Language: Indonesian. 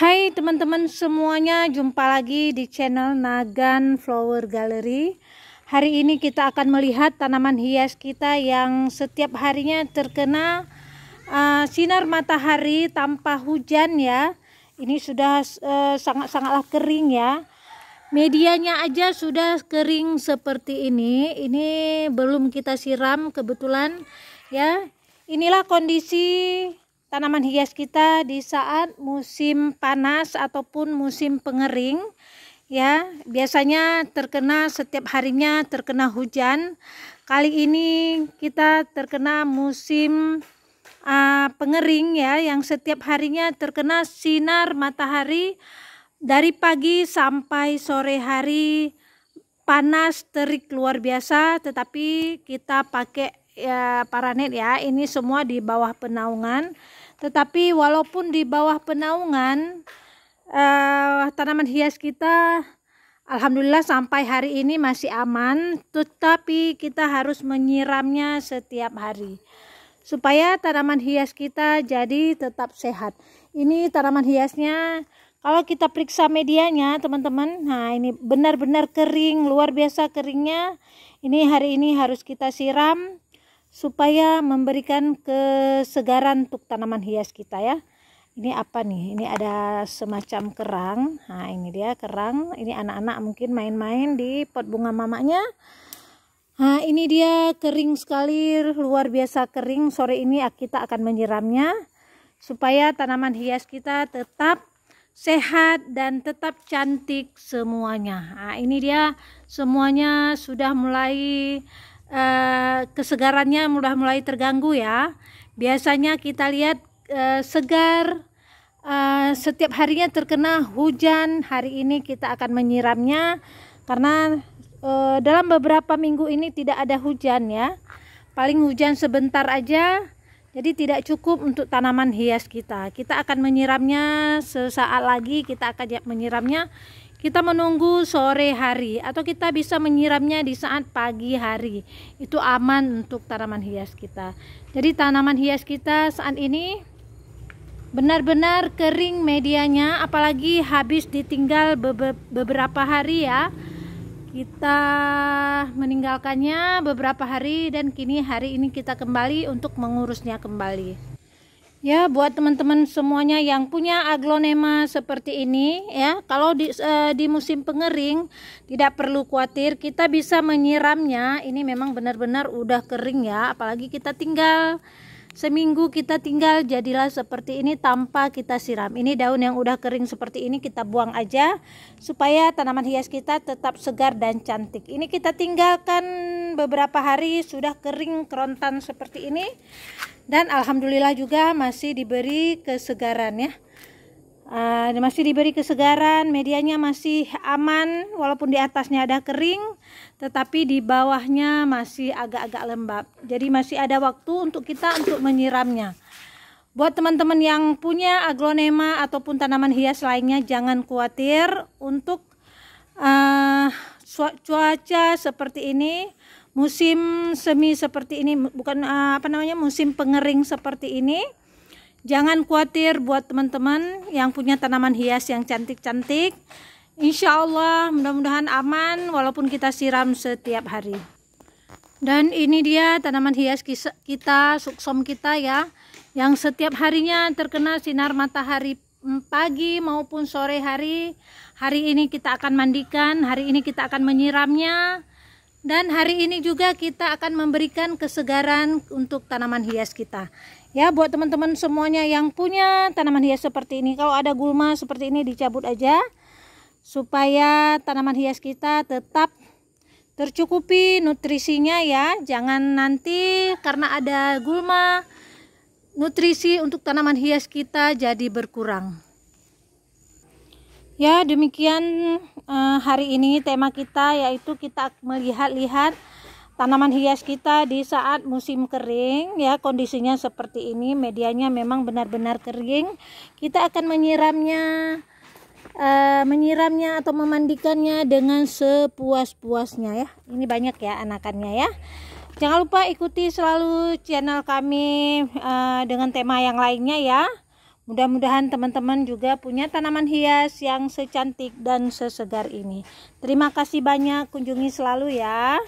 Hai teman-teman semuanya, jumpa lagi di channel Nagan Flower Gallery. Hari ini kita akan melihat tanaman hias kita yang setiap harinya terkena uh, sinar matahari tanpa hujan ya. Ini sudah uh, sangat-sangatlah kering ya. Medianya aja sudah kering seperti ini. Ini belum kita siram kebetulan ya. Inilah kondisi tanaman hias kita di saat musim panas ataupun musim pengering ya biasanya terkena setiap harinya terkena hujan kali ini kita terkena musim uh, pengering ya yang setiap harinya terkena sinar matahari dari pagi sampai sore hari panas terik luar biasa tetapi kita pakai ya, paranet ya ini semua di bawah penaungan tetapi walaupun di bawah penaungan uh, tanaman hias kita alhamdulillah sampai hari ini masih aman, tetapi kita harus menyiramnya setiap hari supaya tanaman hias kita jadi tetap sehat. Ini tanaman hiasnya kalau kita periksa medianya teman-teman nah ini benar-benar kering luar biasa keringnya ini hari ini harus kita siram supaya memberikan kesegaran untuk tanaman hias kita ya ini apa nih ini ada semacam kerang nah ini dia kerang ini anak-anak mungkin main-main di pot bunga mamanya nah ini dia kering sekali luar biasa kering sore ini kita akan menyiramnya supaya tanaman hias kita tetap sehat dan tetap cantik semuanya nah ini dia semuanya sudah mulai Eh, kesegarannya mulai mulai terganggu ya biasanya kita lihat uh, segar uh, setiap harinya terkena hujan hari ini kita akan menyiramnya karena uh, dalam beberapa minggu ini tidak ada hujan ya paling hujan sebentar aja jadi tidak cukup untuk tanaman hias kita kita akan menyiramnya sesaat lagi kita akan ya, menyiramnya kita menunggu sore hari atau kita bisa menyiramnya di saat pagi hari itu aman untuk tanaman hias kita jadi tanaman hias kita saat ini benar-benar kering medianya apalagi habis ditinggal beberapa hari ya kita meninggalkannya beberapa hari dan kini hari ini kita kembali untuk mengurusnya kembali ya buat teman-teman semuanya yang punya aglonema seperti ini ya kalau di, e, di musim pengering tidak perlu khawatir kita bisa menyiramnya ini memang benar-benar udah kering ya apalagi kita tinggal Seminggu kita tinggal jadilah seperti ini tanpa kita siram. Ini daun yang udah kering seperti ini kita buang aja supaya tanaman hias kita tetap segar dan cantik. Ini kita tinggalkan beberapa hari sudah kering kerontan seperti ini dan alhamdulillah juga masih diberi kesegaran ya uh, masih diberi kesegaran medianya masih aman walaupun di atasnya ada kering tetapi di bawahnya masih agak-agak lembab jadi masih ada waktu untuk kita untuk menyiramnya buat teman-teman yang punya aglonema ataupun tanaman hias lainnya jangan khawatir untuk uh, cuaca seperti ini musim semi seperti ini bukan uh, apa namanya musim pengering seperti ini Jangan khawatir buat teman-teman yang punya tanaman hias yang cantik-cantik. Insya Allah mudah-mudahan aman walaupun kita siram setiap hari. Dan ini dia tanaman hias kita, suksom kita ya. Yang setiap harinya terkena sinar matahari mm, pagi maupun sore hari. Hari ini kita akan mandikan, hari ini kita akan menyiramnya. Dan hari ini juga kita akan memberikan kesegaran untuk tanaman hias kita. Ya, buat teman-teman semuanya yang punya tanaman hias seperti ini, kalau ada gulma seperti ini dicabut aja supaya tanaman hias kita tetap tercukupi nutrisinya ya. Jangan nanti karena ada gulma nutrisi untuk tanaman hias kita jadi berkurang ya demikian eh, hari ini tema kita yaitu kita melihat-lihat tanaman hias kita di saat musim kering ya kondisinya seperti ini medianya memang benar-benar kering kita akan menyiramnya uh, menyiramnya atau memandikannya dengan sepuas-puasnya ya ini banyak ya anakannya ya jangan lupa ikuti selalu channel kami uh, dengan tema yang lainnya ya Mudah-mudahan teman-teman juga punya tanaman hias yang secantik dan sesegar ini. Terima kasih banyak, kunjungi selalu ya.